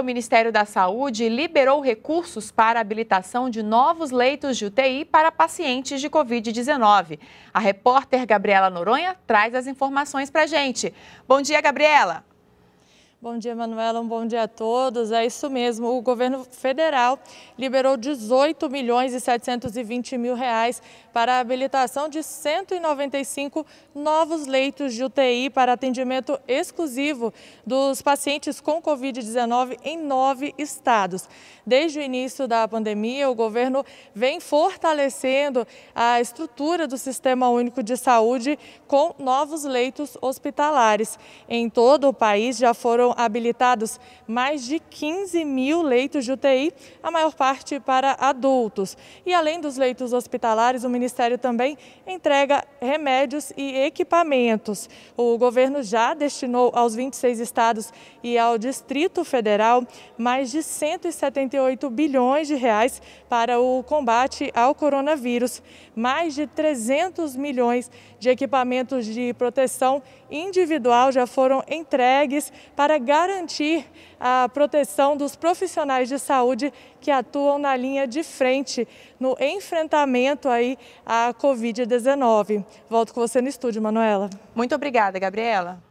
o Ministério da Saúde liberou recursos para habilitação de novos leitos de UTI para pacientes de Covid-19. A repórter Gabriela Noronha traz as informações para a gente. Bom dia, Gabriela. Bom dia, Manuela. Um bom dia a todos. É isso mesmo. O governo federal liberou 18 milhões e 720 mil reais para a habilitação de 195 novos leitos de UTI para atendimento exclusivo dos pacientes com Covid-19 em nove estados. Desde o início da pandemia, o governo vem fortalecendo a estrutura do Sistema Único de Saúde com novos leitos hospitalares. Em todo o país já foram foram habilitados mais de 15 mil leitos de UTI, a maior parte para adultos. E além dos leitos hospitalares, o Ministério também entrega remédios e equipamentos. O governo já destinou aos 26 estados e ao Distrito Federal mais de 178 bilhões de reais para o combate ao coronavírus, mais de 300 milhões de equipamentos de proteção individual já foram entregues para garantir a proteção dos profissionais de saúde que atuam na linha de frente no enfrentamento aí à Covid-19. Volto com você no estúdio, Manuela. Muito obrigada, Gabriela.